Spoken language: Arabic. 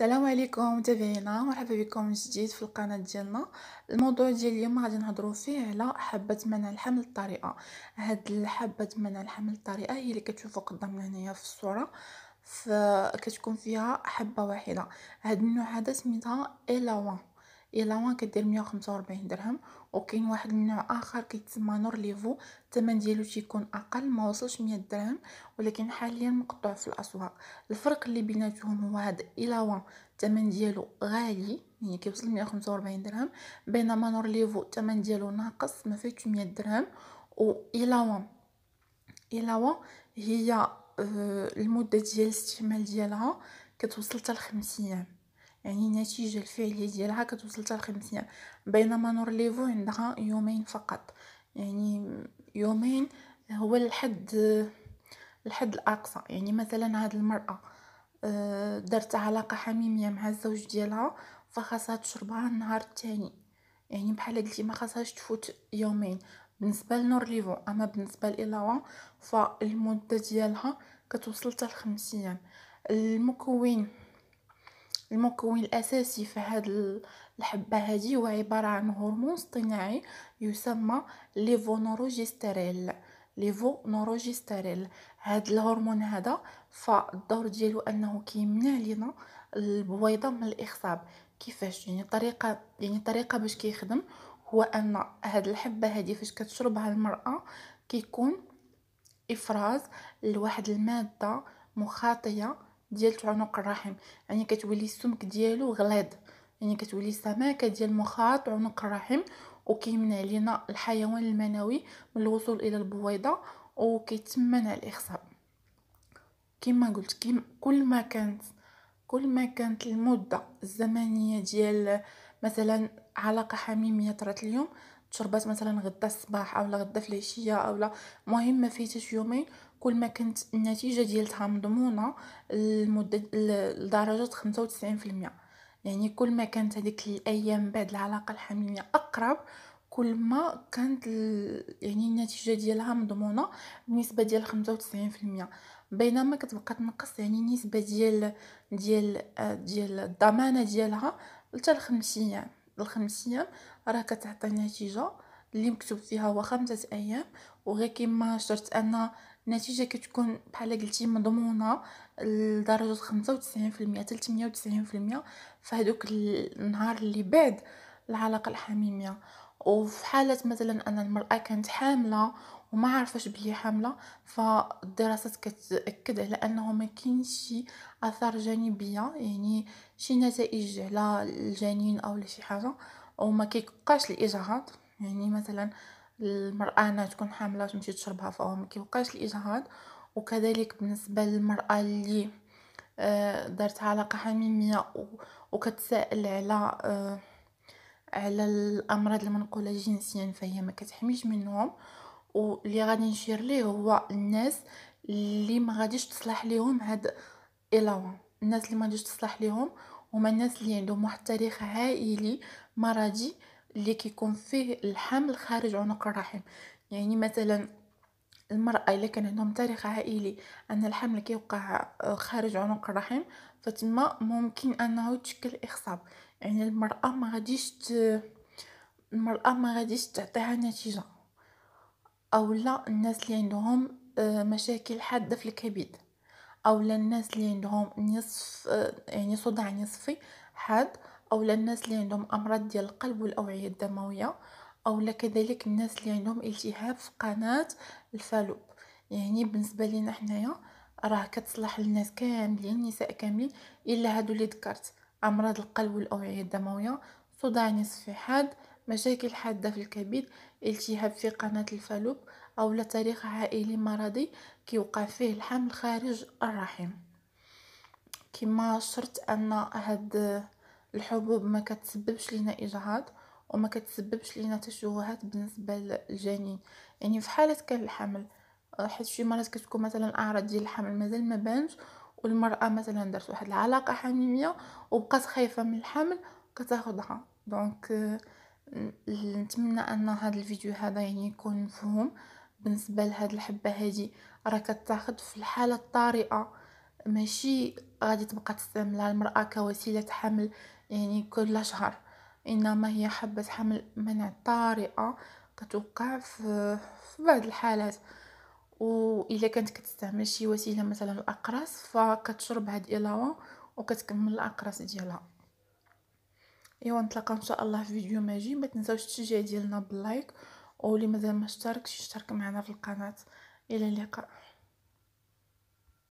السلام عليكم متابعينا مرحبا بكم من جديد في القناه ديالنا الموضوع ديال اليوم غادي نهضروا فيه على حبه منع الحمل الطريقه هاد الحبه منع الحمل الطريقه هي اللي كتشوفوا قدامنا هنايا في الصوره فكتكون فيها حبه واحده هاد النوع هذا سميتها الاوان الالوان كدير مية وخمسة وربعين درهم وكاين واحد النوع اخر كيتسمى نور ليفو الثمن ديالو تيكون اقل ما وصلش 100 درهم ولكن حاليا مقطوع في الاسواق الفرق اللي بيناتهم هو هذا الالوان الثمن ديالو غالي يعني كيوصل 145 درهم بينما نور ليفو الثمن ديالو ناقص ما فاتش 100 درهم و الالوان الالوان هي آه، المده ديال الاستعمال ديالها كتوصل حتى ل 5 ايام يعني النتيجة الفعلية ديالها كتوصل حتى لخمسين بينما نور ليفو عندها يومين فقط يعني يومين هو الحد الحد الاقصى يعني مثلا هاد المراه آه، دارت علاقه حميميه مع الزوج ديالها فخاصها تشربها النهار الثاني يعني بحال قلتي ما خاصهاش تفوت يومين بالنسبه لنور ليفو اما بالنسبه لإلاوا فالمده ديالها كتوصل حتى لخمس ايام المكون المكون الاساسي في هاد الحبه هذه هو عباره عن هرمون اصطناعي يسمى ليفونوروجيستيريل ليفونوروجيستيريل هاد الهرمون هذا فالدور ديالو انه كيمنع لينا البويضه من الاخصاب كيفاش يعني طريقه يعني طريقه باش كيخدم هو ان هاد الحبه هذه فاش كتشربها المراه كيكون افراز لواحد الماده مخاطيه ديال عنق الرحم يعني كتولي السمك ديالو غليظ يعني كتولي سماكه ديال مخاط عنق الرحم وكيمنع لينا الحيوان المنوي من الوصول الى البويضه وكيتمنع الاخصاب كما قلت كيم كل ما كانت كل ما كانت المده الزمنيه ديال مثلا علاقه حميميه طرات اليوم تشربات مثلا غدا الصباح اولا غدا في العشيه اولا المهم ما فيتش يومين كل ما كانت النتيجه ديالتها مضمونه لمده لدرجه 95% يعني كل ما كانت هذيك الايام بعد العلاقه الحميميه اقرب كل ما كانت يعني النتيجه ديالها مضمونه بنسبه ديال 95% بينما كتبقى تنقص يعني النسبه ديال ديال ديال الضمانه ديالها حتى لخمس ايام الخمس ايام راه كتعطي نتيجه اللي مكتوب فيها هو خمسة ايام وغير كما شرت انا النتيجه كتكون بحال قلتي مضمونه لدرجه 95% حتى 98% فهذوك النهار اللي بعد العلاقه الحميميه وفي حاله مثلا ان المراه كانت حامله وما عرفش بلي حامله فالدراسات كتاكد على انه ما كاينش شي اثار جانبيه يعني شي نتائج على الجنين او شي حاجه وما كيبقاش الاجهاض يعني مثلا المرأة أنها تكون حاملة وتمشي تشربها فهو ما كيبقاش الإجهاض وكذلك بالنسبة للمرأة اللي آه، دارت علاقة حميمية وكتسائل على آه، على الأمراض المنقولة جنسيا فهي ما كتحميش منهم واللي غادي نشير ليه هو الناس اللي ما غاديش تصلح ليهم هاد إلاوان الناس اللي ما غاديش تصلح ليهم هما الناس اللي عندهم واحد التاريخ هائلي مرضي اللي كيكون فيه الحمل خارج عنق الرحم يعني مثلا المرأة إلا كان عندهم تاريخ عائلي أن الحمل كيوقع آه، خارج عنق الرحم فتما ممكن أنه يتشكل إخصاب يعني المرأة ما غاديش ت... المرأة ما غاديش تعطيها نتيجة أو لا الناس اللي عندهم آه، مشاكل حادة في الكبد أو لا الناس اللي عندهم نصف آه، يعني صداع نصفي حاد او للناس اللي عندهم امراض ديال القلب والاوعيه الدمويه او كذلك الناس اللي عندهم التهاب في قناه الفالوب يعني بالنسبه لينا حنايا راه كتصلح للناس كاملين النساء كاملين الا هادو اللي ذكرت امراض القلب والاوعيه الدمويه صداع نصفي حاد مشاكل حاده في الكبد التهاب في قناه الفالوب او تاريخ عائلي مرضي كيوقع فيه الحمل خارج الرحم كما شرط ان هاد الحبوب ما كتسببش لينا اجهاض وما كتسببش لينا تشوهات بالنسبه للجنين يعني في حاله كان الحمل حيت شي مرات كتكون مثلا الاعراض ديال الحمل مازال ما بانش والمراه مثلا دارت واحد العلاقه حميميه وبقات خايفه من الحمل كتاخذها دونك نتمنى ان هذا الفيديو هذا يعني يكون مفهوم بالنسبه لهاد الحبه هذه راه كتاخذ في الحاله الطارئه ماشي غادي تبقى تستعملها المراه كوسيله حمل يعني كل شهر إنما هي حبة حمل منع طارئة كتوقع في, في بعض الحالات الا كانت كتستعمل شي وسيلة مثلا الأقراص فكتشرب هاد إلاوة وكتكمل الأقراص ديالها ايوا نتلاقاو ان شاء الله في فيديو ماجي ما تنساوش التشجيع ديالنا باللايك واللي مازال ما اشتركش يشترك معنا في القناه الى اللقاء